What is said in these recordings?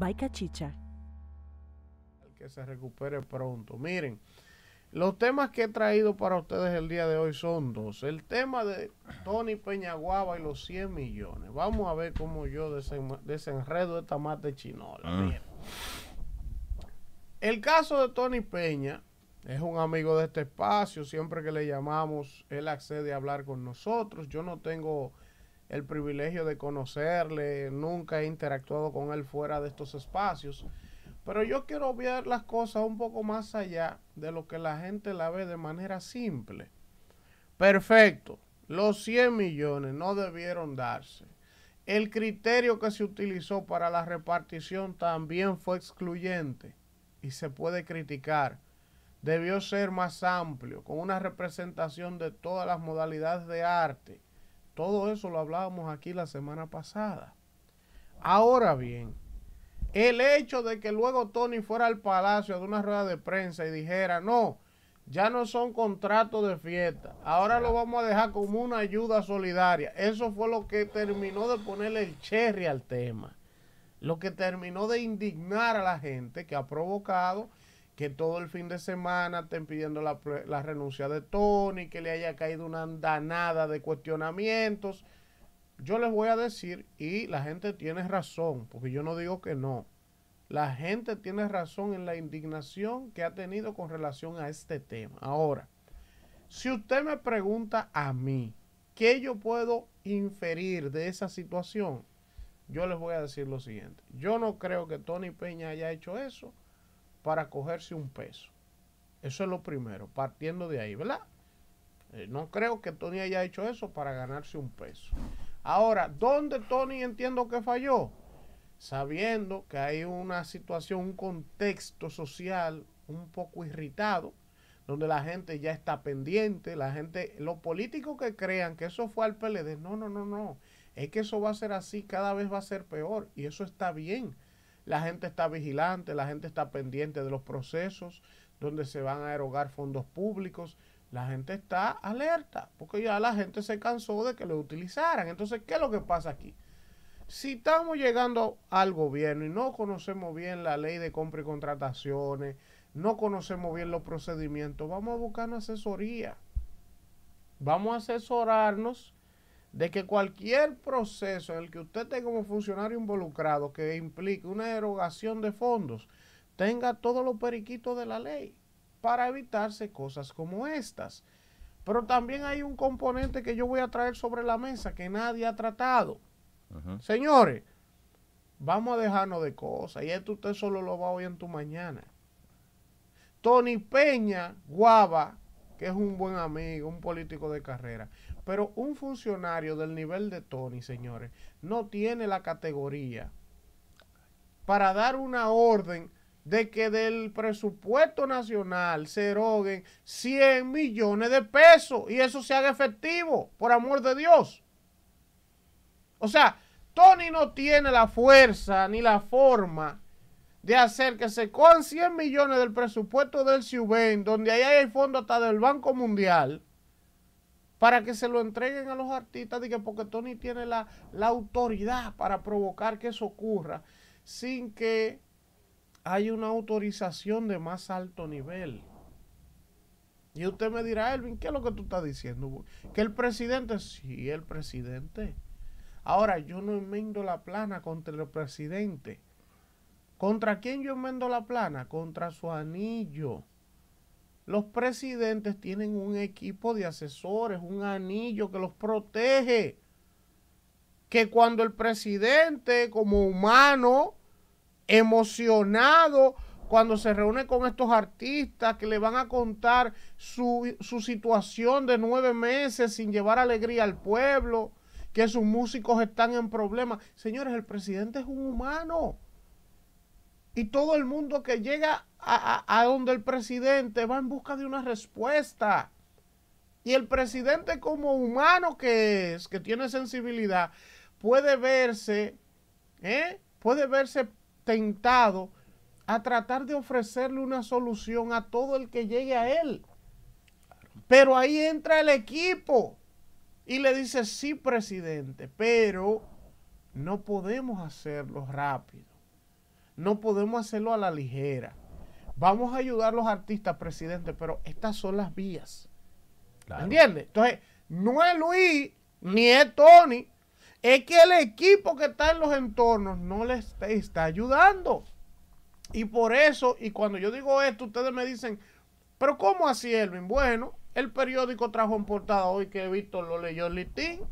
el Que se recupere pronto. Miren, los temas que he traído para ustedes el día de hoy son dos. El tema de Tony Peñaguaba y los 100 millones. Vamos a ver cómo yo desenredo esta mate chinola. Ah. El caso de Tony Peña es un amigo de este espacio. Siempre que le llamamos, él accede a hablar con nosotros. Yo no tengo el privilegio de conocerle, nunca he interactuado con él fuera de estos espacios. Pero yo quiero ver las cosas un poco más allá de lo que la gente la ve de manera simple. Perfecto, los 100 millones no debieron darse. El criterio que se utilizó para la repartición también fue excluyente y se puede criticar. Debió ser más amplio, con una representación de todas las modalidades de arte todo eso lo hablábamos aquí la semana pasada. Ahora bien, el hecho de que luego Tony fuera al palacio de una rueda de prensa y dijera, no, ya no son contratos de fiesta, ahora lo vamos a dejar como una ayuda solidaria. Eso fue lo que terminó de ponerle el cherry al tema. Lo que terminó de indignar a la gente, que ha provocado que todo el fin de semana estén pidiendo la, renuncia de Tony, que le haya caído una andanada de cuestionamientos. Yo les voy a decir, y la gente tiene razón, porque yo no digo que no. La gente tiene razón en la indignación que ha tenido con relación a este tema. Ahora, si usted me pregunta a mí, ¿qué yo puedo inferir de esa situación? Yo les voy a decir lo siguiente. Yo no creo que Tony Peña haya hecho eso para cogerse un peso. Eso es lo primero, partiendo de ahí, ¿verdad? Eh, no creo que Tony haya hecho eso para ganarse un peso. Ahora, ¿dónde Tony entiendo que falló? Sabiendo que hay una situación, un contexto social un poco irritado, donde la gente ya está pendiente, la gente, los políticos que crean que eso fue al PLD, no, no, no, no, es que eso va a ser así, cada vez va a ser peor y eso está bien la gente está vigilante, la gente está pendiente de los procesos donde se van a erogar fondos públicos. La gente está alerta porque ya la gente se cansó de que lo utilizaran. Entonces, ¿qué es lo que pasa aquí? Si estamos llegando al gobierno y no conocemos bien la ley de compra y contrataciones, no conocemos bien los procedimientos, vamos a buscar una asesoría. Vamos a asesorarnos de que cualquier proceso en el que usted esté como funcionario involucrado que implique una erogación de fondos tenga todos los periquitos de la ley para evitarse cosas como estas. Pero también hay un componente que yo voy a traer sobre la mesa que nadie ha tratado. Señores, vamos a dejarnos de cosas y esto usted solo lo va a oír en tu mañana. Tony Peña Guava, que es un buen amigo, un político de carrera, pero un funcionario del nivel de Tony, señores, no tiene la categoría para dar una orden de que del presupuesto nacional se eroguen 100 millones de pesos y eso se haga efectivo, por amor de Dios. O sea, Tony no tiene la fuerza ni la forma de hacer que se cojan 100 millones del presupuesto del CIUBEN, donde ahí hay fondos hasta del Banco Mundial, para que se lo entreguen a los artistas, que porque Tony tiene la, la autoridad para provocar que eso ocurra, sin que haya una autorización de más alto nivel. Y usted me dirá, Elvin, ¿qué es lo que tú estás diciendo? Que el presidente, sí, el presidente. Ahora, yo no enmendo la plana contra el presidente. ¿Contra quién yo enmendo la plana? Contra su anillo. Los presidentes tienen un equipo de asesores, un anillo que los protege. Que cuando el presidente, como humano, emocionado, cuando se reúne con estos artistas que le van a contar su, su situación de nueve meses sin llevar alegría al pueblo, que sus músicos están en problemas. Señores, el presidente es un humano. Y todo el mundo que llega a, donde el presidente va en busca de una respuesta. Y el presidente como humano que es, que tiene sensibilidad, puede verse, ¿eh? puede verse tentado a tratar de ofrecerle una solución a todo el que llegue a él. Pero ahí entra el equipo y le dice, sí, presidente, pero no podemos hacerlo rápido. No podemos hacerlo a la ligera. Vamos a ayudar a los artistas, presidente, pero estas son las vías. ¿Entiendes? Entonces, no es Luis, ni es Tony, es que el equipo que está en los entornos no les está, ayudando. Y por eso, y cuando yo digo esto, ustedes me dicen, pero ¿cómo así, Elvin? Bueno, el periódico trajo en portada hoy que he visto, lo leyó el listín,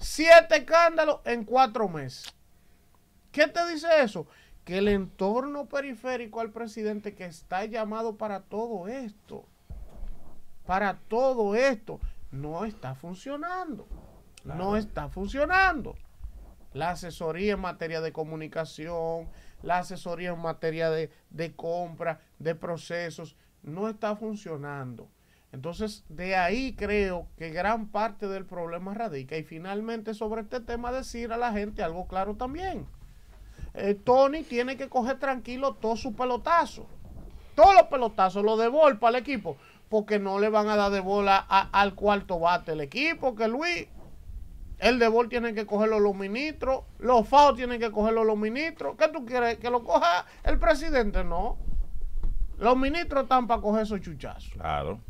siete escándalos en cuatro meses. ¿Qué te dice eso? que el entorno periférico al presidente que está llamado para todo esto, para todo esto, no está funcionando. No está funcionando. La asesoría en materia de comunicación, la asesoría en materia de, de compra, de procesos, no está funcionando. Entonces, de ahí creo que gran parte del problema radica. Y finalmente, sobre este tema, decir a la gente algo claro también. Eh, Tony tiene que coger tranquilo todos sus pelotazos. Todos los pelotazos los de al para el equipo. Porque no le van a dar de bola al cuarto bate el equipo, que Luis. El de bol tienen que cogerlo los ministros, los FAO tienen que cogerlo los ministros. ¿Qué tú quieres? ¿Que lo coja el presidente? No. Los ministros están para coger esos chuchazos. Claro.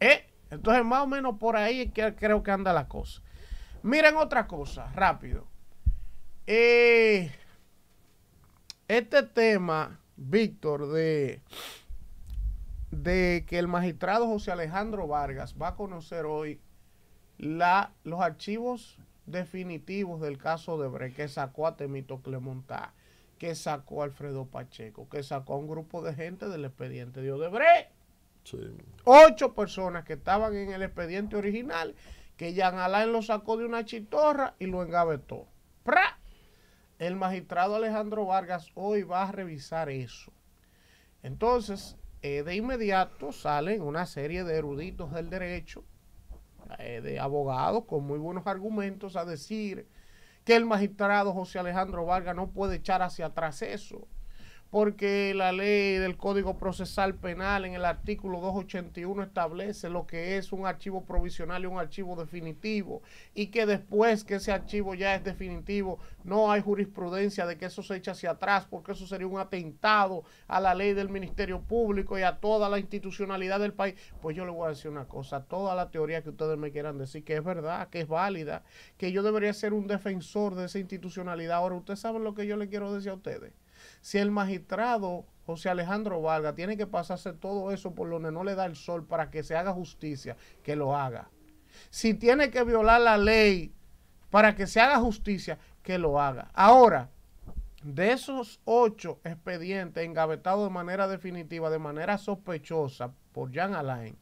Eh, entonces, más o menos por ahí creo que anda la cosa. Miren otra cosa, rápido. Eh, este tema, Víctor, de, de que el magistrado José Alejandro Vargas va a conocer hoy la, los archivos definitivos del caso de que sacó a Temito Clemontá, que sacó a Alfredo Pacheco, que sacó a un grupo de gente del expediente de Odebrecht. Ocho personas que estaban en el expediente original, que Jan Alain lo sacó de una chitorra y lo engavetó. ¡Pra! el magistrado Alejandro Vargas hoy va a revisar eso. Entonces, eh, de inmediato salen una serie de eruditos del derecho, eh, de abogados con muy buenos argumentos a decir que el magistrado José Alejandro Vargas no puede echar hacia atrás eso, porque la ley del Código Procesal Penal en el artículo 281 establece lo que es un archivo provisional y un archivo definitivo, y que después que ese archivo ya es definitivo, no hay jurisprudencia de que eso se eche hacia atrás, porque eso sería un atentado a la ley del Ministerio Público y a toda la institucionalidad del país. Pues yo le voy a decir una cosa, toda la teoría que ustedes me quieran decir, que es verdad, que es válida, que yo debería ser un defensor de esa institucionalidad. Ahora, ustedes saben lo que yo le quiero decir a ustedes si el magistrado José Alejandro Valga tiene que pasarse todo eso por donde no le da el sol para que se haga justicia, que lo haga. Si tiene que violar la ley para que se haga justicia, que lo haga. Ahora, de esos ocho expedientes engavetados de manera definitiva, de manera sospechosa por Jean Alain,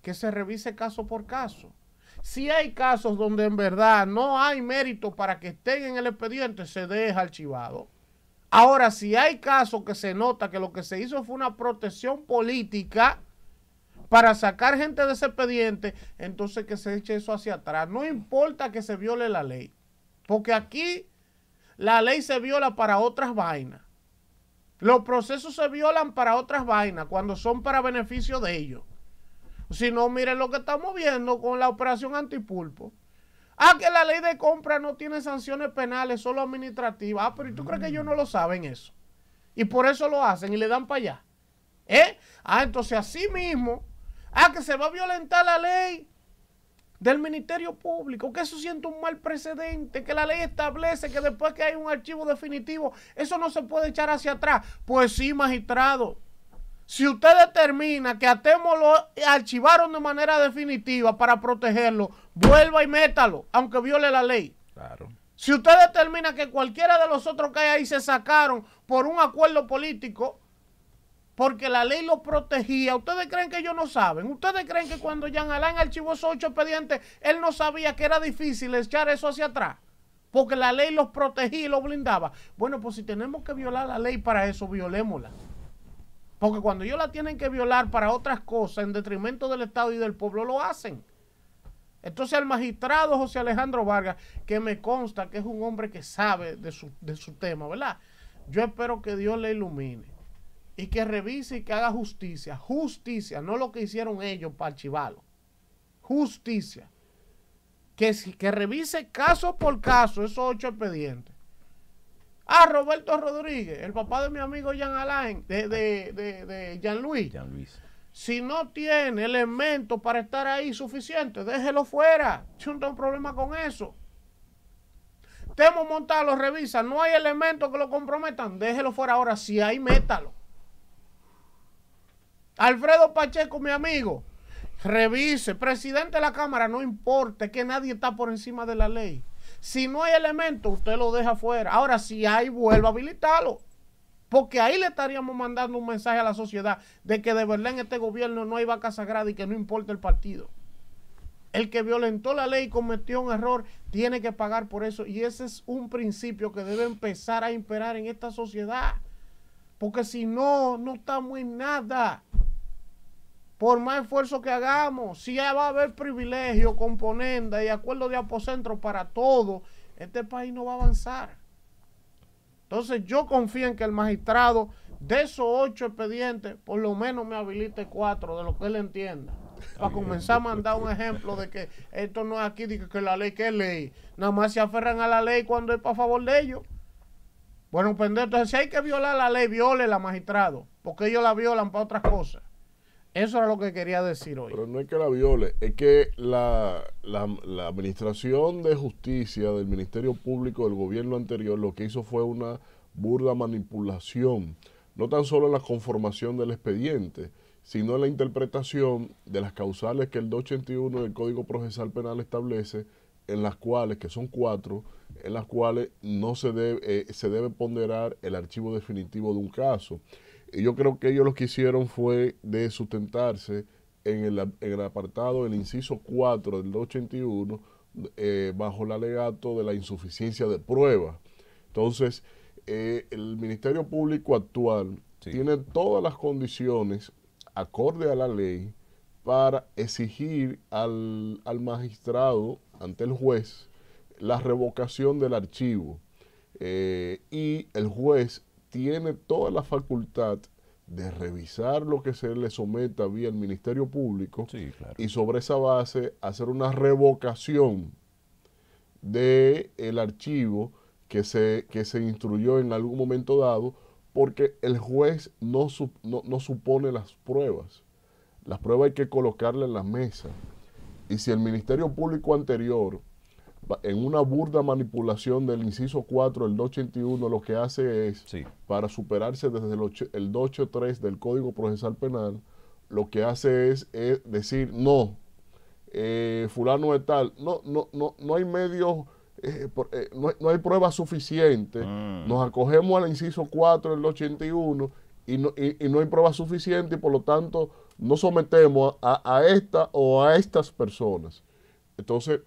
que se revise caso por caso. Si hay casos donde en verdad no hay mérito para que estén en el expediente, se deja archivado. Ahora, si hay casos que se nota que lo que se hizo fue una protección política para sacar gente de ese expediente, entonces que se eche eso hacia atrás. No importa que se viole la ley, porque aquí la ley se viola para otras vainas. Los procesos se violan para otras vainas cuando son para beneficio de ellos. Si no, miren lo que estamos viendo con la operación antipulpo. Ah, que la ley de compra no tiene sanciones penales, solo administrativas. Ah, pero ¿y tú crees que ellos no lo saben eso? Y por eso lo hacen y le dan para allá. ¿Eh? Ah, entonces así mismo. Ah, que se va a violentar la ley del Ministerio Público, que eso siente un mal precedente, que la ley establece que después que hay un archivo definitivo, eso no se puede echar hacia atrás. Pues sí, magistrado, si usted determina que a lo archivaron de manera definitiva para protegerlo, vuelva y métalo, aunque viole la ley. Claro. Si usted determina que cualquiera de los otros que hay ahí se sacaron por un acuerdo político, porque la ley los protegía, ustedes creen que ellos no saben. Ustedes creen que cuando Jean Alain archivó esos ocho expedientes, él no sabía que era difícil echar eso hacia atrás porque la ley los protegía y los blindaba. Bueno, pues si tenemos que violar la ley para eso, violémosla. Porque cuando ellos la tienen que violar para otras cosas, en detrimento del Estado y del pueblo, lo hacen. Entonces al magistrado José Alejandro Vargas, que me consta que es un hombre que sabe de su, tema, ¿verdad? Yo espero que Dios le ilumine y que revise y que haga justicia. Justicia, no lo que hicieron ellos para archivarlo. Justicia. Que, que revise caso por caso esos ocho expedientes Ah, Roberto Rodríguez, el papá de mi amigo Jean Alain, de, de, Jean Luis. Luis. Si no tiene elementos para estar ahí suficiente, déjelo fuera. Yo no tengo problema con eso. Temo montado, revisa. No hay elementos que lo comprometan. Déjelo fuera ahora. Si hay, métalo. Alfredo Pacheco, mi amigo. Revise. Presidente de la Cámara, no importa. Que nadie está por encima de la ley. Si no hay elementos, usted lo deja fuera. Ahora, si hay, vuelva a habilitarlo. Porque ahí le estaríamos mandando un mensaje a la sociedad de que de verdad en este gobierno no hay vaca sagrada y que no importa el partido. El que violentó la ley y cometió un error tiene que pagar por eso. Y ese es un principio que debe empezar a imperar en esta sociedad. Porque si no, no estamos en nada. Por más esfuerzo que hagamos, si ya va a haber privilegio, componenda y acuerdo de apocentro para todo este país no va a avanzar. Entonces yo confío en que el magistrado de esos ocho expedientes, por lo menos me habilite cuatro de lo que él entienda. Para comenzar a mandar un ejemplo de que esto no es aquí, de que, la ley, que es ley. Nada más se aferran a la ley cuando es para favor de ellos. Bueno, pendejo, entonces si hay que violar la ley, viole la magistrado, porque ellos la violan para otras cosas. Eso era lo que quería decir hoy. Pero no es que la viole, es que la, Administración de Justicia del Ministerio Público del gobierno anterior lo que hizo fue una burda manipulación, no tan solo en la conformación del expediente, sino en la interpretación de las causales que el 281 del Código Procesal Penal establece, en las cuales, que son cuatro, en las cuales no se debe, eh, se debe ponderar el archivo definitivo de un caso yo creo que ellos lo que hicieron fue de sustentarse en el, en el apartado del inciso 4 del 281 bajo el alegato de la insuficiencia de prueba. Entonces, eh, el Ministerio Público actual tiene todas las condiciones, acorde a la ley, para exigir al, magistrado, ante el juez, la revocación del archivo. Eh, y el juez tiene toda la facultad de revisar lo que se le someta vía el Ministerio Público y sobre esa base hacer una revocación del el archivo que se, que se instruyó en algún momento dado porque el juez no, no supone las pruebas. Las pruebas hay que colocarlas en la mesa. Y si el Ministerio Público anterior en una burda manipulación del inciso 4, del 281, lo que hace es, para superarse desde el, 283 del Código Procesal Penal, lo que hace es, decir, no, eh, fulano es tal, no, no, no, no hay medios, eh, eh, no, hay pruebas suficientes, mm. nos acogemos al inciso 4 del 81 y no, hay pruebas suficientes y por lo tanto no sometemos a, a, a esta o a estas personas. Entonces,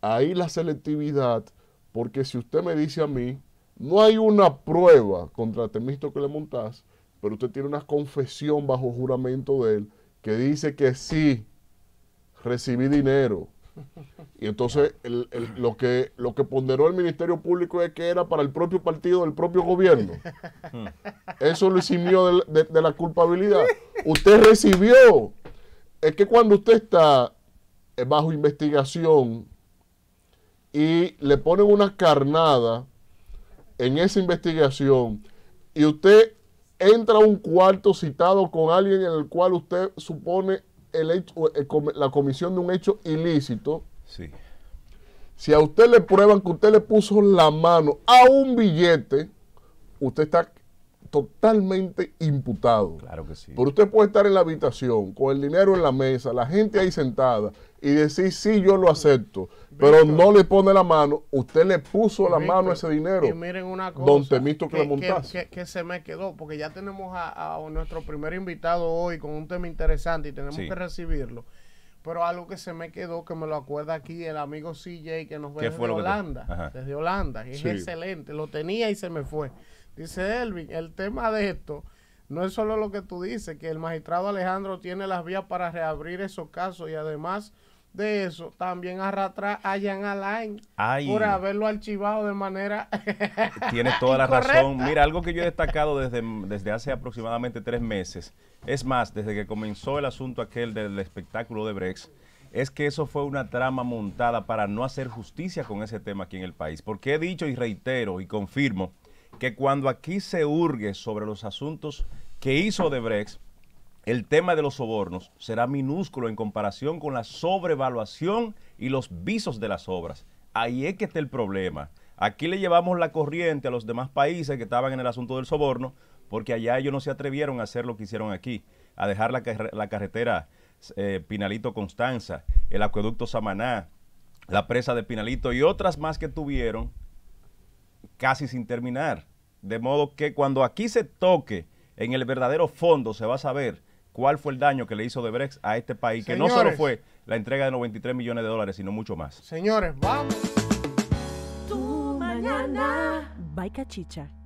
ahí la selectividad, porque si usted me dice a mí, no hay una prueba contra Temisto que le montás, pero usted tiene una confesión bajo juramento de él que dice que sí, recibí dinero. Y entonces lo, que, ponderó el Ministerio Público es que era para el propio partido del propio gobierno. Eso lo eximió de la culpabilidad. Usted recibió. Es que cuando usted está eh, bajo investigación y le ponen una carnada en esa investigación y usted entra a un cuarto citado con alguien en el cual usted supone el eh, la comisión de un hecho ilícito. Sí. Si a usted le prueban que usted le puso la mano a un billete, usted está totalmente imputado. Claro que sí. Pero usted puede estar en la habitación, con el dinero en la mesa, la gente ahí sentada, y decir, sí, yo lo acepto, pero no le pone la mano, usted le puso la mano a ese dinero. Y miren una cosa, don Temito que, le que, que, se me quedó, porque ya tenemos a, nuestro primer invitado hoy con un tema interesante y tenemos que recibirlo. Pero algo que se me quedó, que me lo acuerda aquí el amigo CJ que nos ve desde Holanda, desde Holanda, es excelente, lo tenía y se me fue. Dice Elvin, el tema de esto no es solo lo que tú dices, que el magistrado Alejandro tiene las vías para reabrir esos casos y además de eso, también arrastrar a Jan Alain por haberlo archivado de manera. Tienes toda la razón. Mira, algo que yo he destacado desde, desde hace aproximadamente tres meses, es más, desde que comenzó el asunto aquel del espectáculo de Brex, es que eso fue una trama montada para no hacer justicia con ese tema aquí en el país. Porque he dicho y reitero y confirmo que cuando aquí se hurgue sobre los asuntos que hizo de Brex, el tema de los sobornos será minúsculo en comparación con la sobrevaluación y los visos de las obras. Ahí es que está el problema. Aquí le llevamos la corriente a los demás países que estaban en el asunto del soborno, porque allá ellos no se atrevieron a hacer lo que hicieron aquí, a dejar la, carretera eh, Pinalito Constanza, el acueducto Samaná, la presa de Pinalito y otras más que tuvieron casi sin terminar. De modo que cuando aquí se toque en el verdadero fondo se va a saber cuál fue el daño que le hizo Debrex a este país, que no solo fue la entrega de 93 millones de dólares, sino mucho más. Señores, vamos. Tu mañana. Baica Chicha.